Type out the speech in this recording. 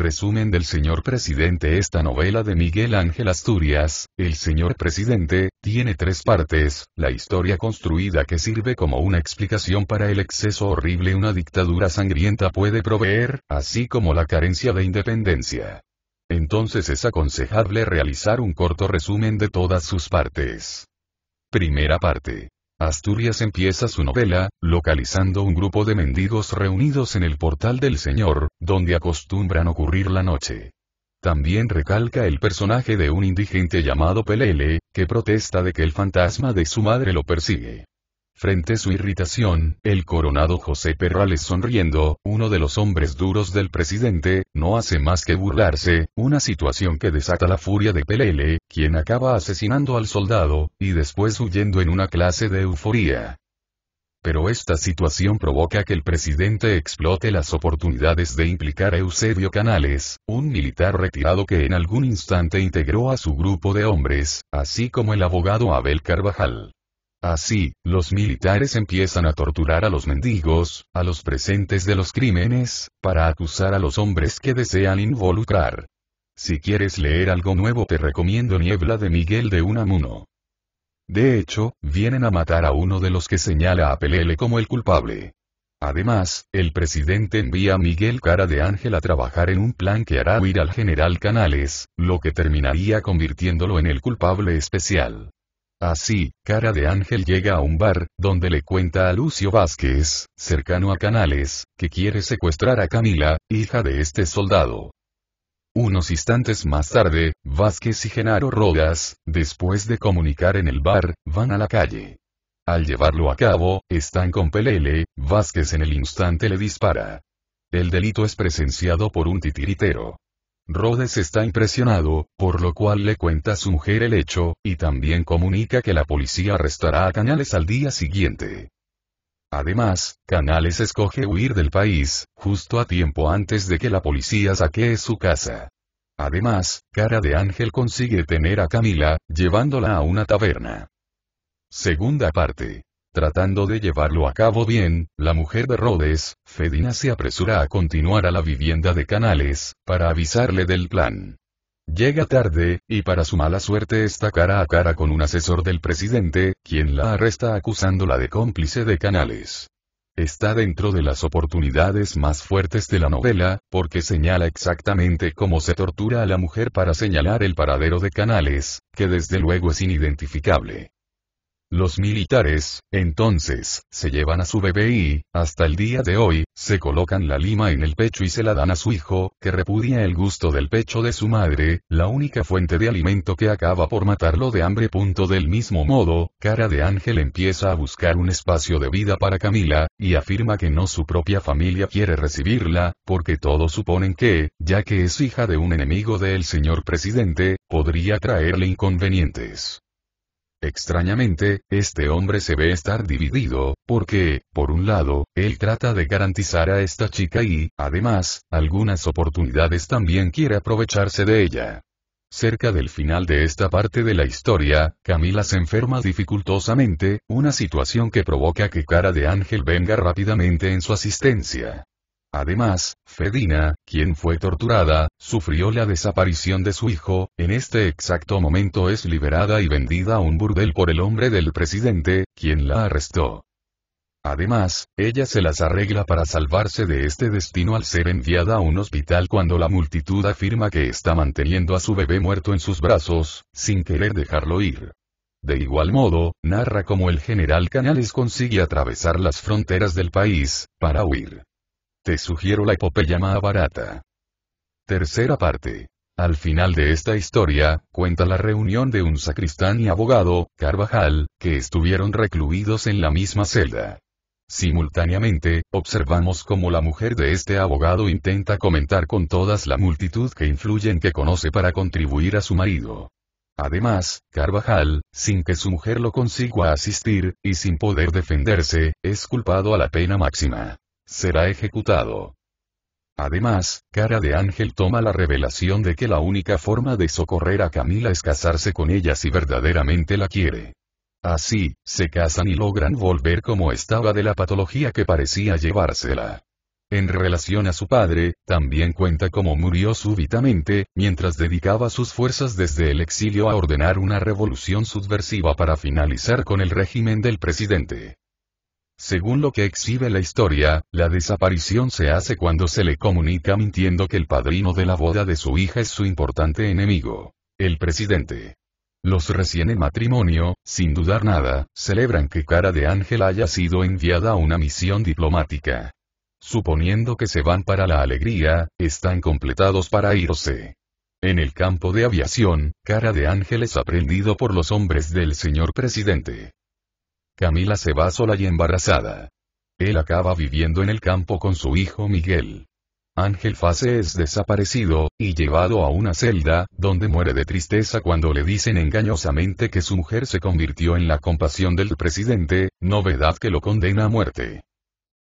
Resumen del señor presidente Esta novela de Miguel Ángel Asturias, El señor presidente, tiene tres partes, la historia construida que sirve como una explicación para el exceso horrible una dictadura sangrienta puede proveer, así como la carencia de independencia. Entonces es aconsejable realizar un corto resumen de todas sus partes. Primera parte. Asturias empieza su novela, localizando un grupo de mendigos reunidos en el portal del Señor, donde acostumbran ocurrir la noche. También recalca el personaje de un indigente llamado Pelele, que protesta de que el fantasma de su madre lo persigue. Frente a su irritación, el coronado José Perrales sonriendo, uno de los hombres duros del presidente, no hace más que burlarse, una situación que desata la furia de Pelele, quien acaba asesinando al soldado, y después huyendo en una clase de euforía. Pero esta situación provoca que el presidente explote las oportunidades de implicar a Eusebio Canales, un militar retirado que en algún instante integró a su grupo de hombres, así como el abogado Abel Carvajal. Así, los militares empiezan a torturar a los mendigos, a los presentes de los crímenes, para acusar a los hombres que desean involucrar. Si quieres leer algo nuevo te recomiendo Niebla de Miguel de Unamuno. De hecho, vienen a matar a uno de los que señala a Pelele como el culpable. Además, el presidente envía a Miguel Cara de Ángel a trabajar en un plan que hará huir al general Canales, lo que terminaría convirtiéndolo en el culpable especial. Así, Cara de Ángel llega a un bar, donde le cuenta a Lucio Vázquez, cercano a Canales, que quiere secuestrar a Camila, hija de este soldado. Unos instantes más tarde, Vázquez y Genaro Rodas, después de comunicar en el bar, van a la calle. Al llevarlo a cabo, están con Pelele, Vázquez en el instante le dispara. El delito es presenciado por un titiritero. Rhodes está impresionado, por lo cual le cuenta a su mujer el hecho, y también comunica que la policía arrestará a Canales al día siguiente. Además, Canales escoge huir del país, justo a tiempo antes de que la policía saquee su casa. Además, Cara de Ángel consigue tener a Camila, llevándola a una taberna. Segunda parte. Tratando de llevarlo a cabo bien, la mujer de Rhodes, Fedina se apresura a continuar a la vivienda de Canales, para avisarle del plan. Llega tarde, y para su mala suerte está cara a cara con un asesor del presidente, quien la arresta acusándola de cómplice de Canales. Está dentro de las oportunidades más fuertes de la novela, porque señala exactamente cómo se tortura a la mujer para señalar el paradero de Canales, que desde luego es inidentificable. Los militares, entonces, se llevan a su bebé y, hasta el día de hoy, se colocan la lima en el pecho y se la dan a su hijo, que repudia el gusto del pecho de su madre, la única fuente de alimento que acaba por matarlo de hambre. Punto del mismo modo, Cara de Ángel empieza a buscar un espacio de vida para Camila, y afirma que no su propia familia quiere recibirla, porque todos suponen que, ya que es hija de un enemigo del señor presidente, podría traerle inconvenientes. Extrañamente, este hombre se ve estar dividido, porque, por un lado, él trata de garantizar a esta chica y, además, algunas oportunidades también quiere aprovecharse de ella. Cerca del final de esta parte de la historia, Camila se enferma dificultosamente, una situación que provoca que Cara de Ángel venga rápidamente en su asistencia. Además, Fedina, quien fue torturada, sufrió la desaparición de su hijo, en este exacto momento es liberada y vendida a un burdel por el hombre del presidente, quien la arrestó. Además, ella se las arregla para salvarse de este destino al ser enviada a un hospital cuando la multitud afirma que está manteniendo a su bebé muerto en sus brazos, sin querer dejarlo ir. De igual modo, narra cómo el general Canales consigue atravesar las fronteras del país, para huir sugiero la epopeya barata. Tercera parte. Al final de esta historia, cuenta la reunión de un sacristán y abogado, Carvajal, que estuvieron recluidos en la misma celda. Simultáneamente, observamos cómo la mujer de este abogado intenta comentar con todas la multitud que influyen que conoce para contribuir a su marido. Además, Carvajal, sin que su mujer lo consiga asistir, y sin poder defenderse, es culpado a la pena máxima será ejecutado. Además, Cara de Ángel toma la revelación de que la única forma de socorrer a Camila es casarse con ella si verdaderamente la quiere. Así, se casan y logran volver como estaba de la patología que parecía llevársela. En relación a su padre, también cuenta cómo murió súbitamente, mientras dedicaba sus fuerzas desde el exilio a ordenar una revolución subversiva para finalizar con el régimen del presidente. Según lo que exhibe la historia, la desaparición se hace cuando se le comunica mintiendo que el padrino de la boda de su hija es su importante enemigo, el presidente. Los recién en matrimonio, sin dudar nada, celebran que Cara de Ángel haya sido enviada a una misión diplomática. Suponiendo que se van para la alegría, están completados para irse. En el campo de aviación, Cara de Ángel es aprendido por los hombres del señor presidente. Camila se va sola y embarazada. Él acaba viviendo en el campo con su hijo Miguel. Ángel Fase es desaparecido, y llevado a una celda, donde muere de tristeza cuando le dicen engañosamente que su mujer se convirtió en la compasión del presidente, novedad que lo condena a muerte.